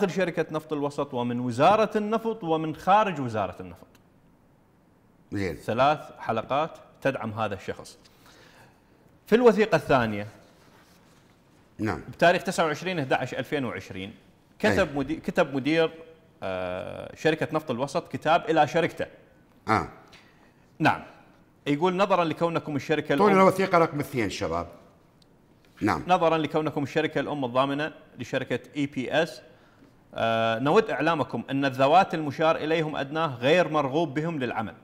داخل شركة نفط الوسط ومن وزارة النفط ومن خارج وزارة النفط زين ثلاث حلقات تدعم هذا الشخص في الوثيقة الثانية نعم بتاريخ 29 11 2020 كتب مدير كتب آه، مدير شركة نفط الوسط كتاب إلى شركته آه نعم يقول نظرا لكونكم الشركة الأم الوثيقة رقم اثنين شباب نعم نظرا لكونكم الشركة الأم الضامنة لشركة اي بي اس آه، نود إعلامكم أن الذوات المشار إليهم أدناه غير مرغوب بهم للعمل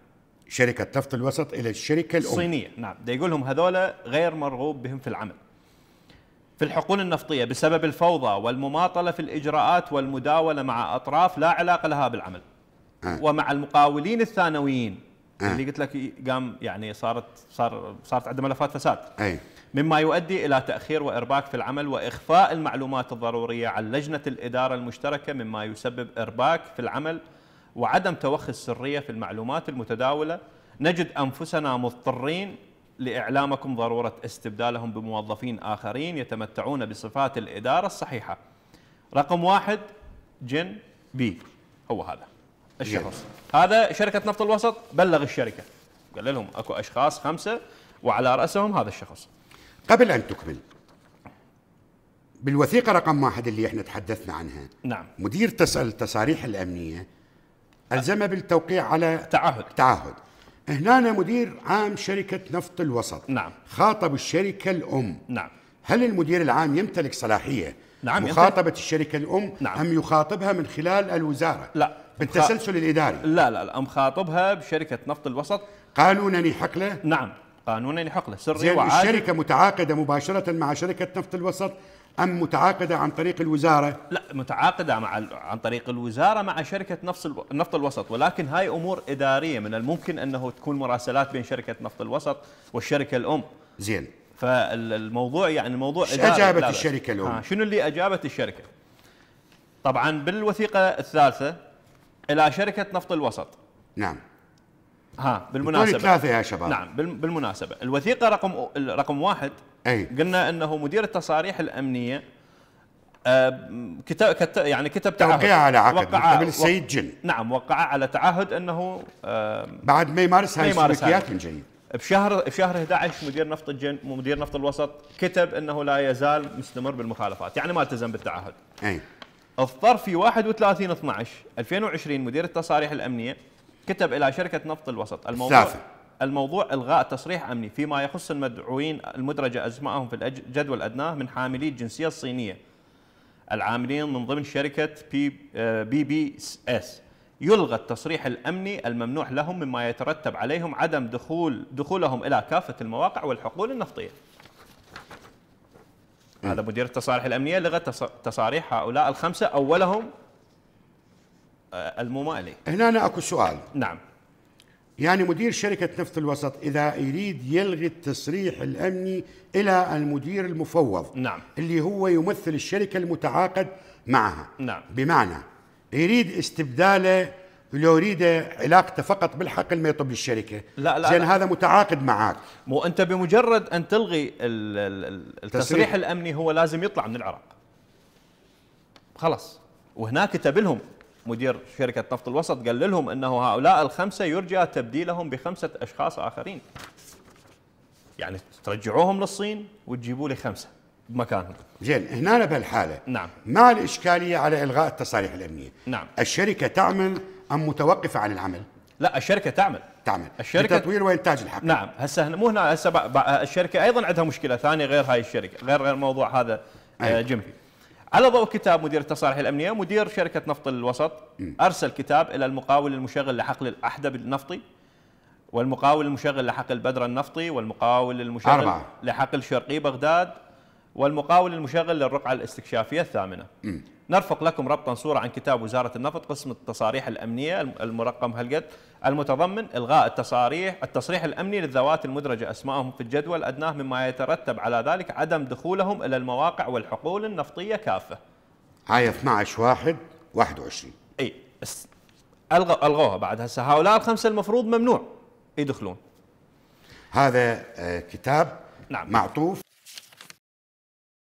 شركة نفط الوسط إلى الشركة الأم الصينية نعم ده يقول لهم هذولا غير مرغوب بهم في العمل في الحقول النفطية بسبب الفوضى والمماطلة في الإجراءات والمداولة مع أطراف لا علاقة لها بالعمل أه. ومع المقاولين الثانويين أه. اللي قلت لك قام يعني صارت صار صارت عنده ملفات فساد أي. مما يؤدي إلى تأخير وإرباك في العمل وإخفاء المعلومات الضرورية عن لجنة الإدارة المشتركة مما يسبب إرباك في العمل وعدم توخي السرية في المعلومات المتداولة نجد أنفسنا مضطرين لإعلامكم ضرورة استبدالهم بموظفين آخرين يتمتعون بصفات الإدارة الصحيحة رقم واحد جن بي هو هذا الشخص جن. هذا شركة نفط الوسط بلغ الشركة قال لهم أكو أشخاص خمسة وعلى رأسهم هذا الشخص قبل أن تكمل بالوثيقة رقم واحد اللي احنا تحدثنا عنها نعم مدير تسأل التصاريح الأمنية ألزمه بالتوقيع على تعهد تعهد هنا مدير عام شركة نفط الوسط نعم خاطب الشركة الأم نعم هل المدير العام يمتلك صلاحية نعم مخاطبة الشركة الأم نعم. أم يخاطبها من خلال الوزارة لا بالتسلسل الإداري لا لا لا مخاطبها بشركة نفط الوسط قانونا حق له نعم قانونا يحق يعني له سري وعادي الشركه متعاقده مباشره مع شركه نفط الوسط ام متعاقده عن طريق الوزاره؟ لا متعاقده مع عن طريق الوزاره مع شركه نفط النفط الوسط ولكن هاي امور اداريه من الممكن انه تكون مراسلات بين شركه نفط الوسط والشركه الام. زين. فالموضوع يعني الموضوع اداري اجابت الشركه الام؟ آه شنو اللي اجابت الشركه؟ طبعا بالوثيقه الثالثه الى شركه نفط الوسط. نعم. ها بالمناسبه ثلاثه يا شباب نعم بالمناسبه الوثيقه رقم رقم واحد أي. قلنا انه مدير التصاريح الامنيه آه، كتب يعني كتب تعهد توقيع على عقد وقع من السيد جن نعم وقع على تعهد انه آه، بعد ما يمارس هاي السلوكيات من جديد بشهر بشهر 11 مدير نفط الجن مدير نفط الوسط كتب انه لا يزال مستمر بالمخالفات يعني ما التزم بالتعهد اي اضطر في 31 12 2020 مدير التصاريح الامنيه كتب إلى شركة نفط الوسط الموضوع ثلاثة. الموضوع إلغاء تصريح أمني فيما يخص المدعوين المدرجة اسمائهم في الجدول الأدناه من حاملي الجنسية الصينية العاملين من ضمن شركة بي بي, بي اس يلغى التصريح الأمني الممنوح لهم مما يترتب عليهم عدم دخول دخولهم إلى كافة المواقع والحقول النفطية إيه. هذا مدير التصاريح الأمنية لغى تصاريح هؤلاء الخمسة أولهم آه، الممالي هنا أنا أكو سؤال نعم يعني مدير شركة نفط الوسط إذا يريد يلغي التصريح الأمني إلى المدير المفوض نعم اللي هو يمثل الشركة المتعاقد معها نعم بمعنى يريد استبداله لو يريد علاقته فقط بالحق ما يطب للشركه لا لا زين هذا متعاقد معك مو انت بمجرد ان تلغي التصريح الامني هو لازم يطلع من العراق خلاص وهناك تبلهم مدير شركه نفط الوسط قال لهم انه هؤلاء الخمسه يرجى تبديلهم بخمسه اشخاص اخرين. يعني ترجعوهم للصين وتجيبوا لي خمسه بمكانهم. زين هنا بهالحاله نعم ما الاشكاليه على الغاء التصاريح الامنيه؟ نعم الشركه تعمل ام متوقفه عن العمل؟ لا الشركه تعمل تعمل الشركه تطوير وانتاج الحق نعم هسه مو هنا هسه الشركه ايضا عندها مشكله ثانيه غير هاي الشركه غير غير موضوع هذا آه، أيوة. جمهي على ضوء كتاب مدير التصالح الامنيه مدير شركه نفط الوسط ارسل كتاب الى المقاول المشغل لحقل الاحدب النفطي والمقاول المشغل لحقل بدر النفطي والمقاول المشغل أربعة. لحقل شرقي بغداد والمقاول المشغل للرقعة الاستكشافية الثامنة نرفق لكم ربطا صورة عن كتاب وزارة النفط قسم التصاريح الأمنية المرقم هلقد المتضمن إلغاء التصاريح التصريح الأمني للذوات المدرجة أسمائهم في الجدول أدناه مما يترتب على ذلك عدم دخولهم إلى المواقع والحقول النفطية كافة هاي 12 واحد 21 اي الغوا الغوها بعد هسه هؤلاء الخمسه المفروض ممنوع يدخلون هذا آه، كتاب نعم معطوف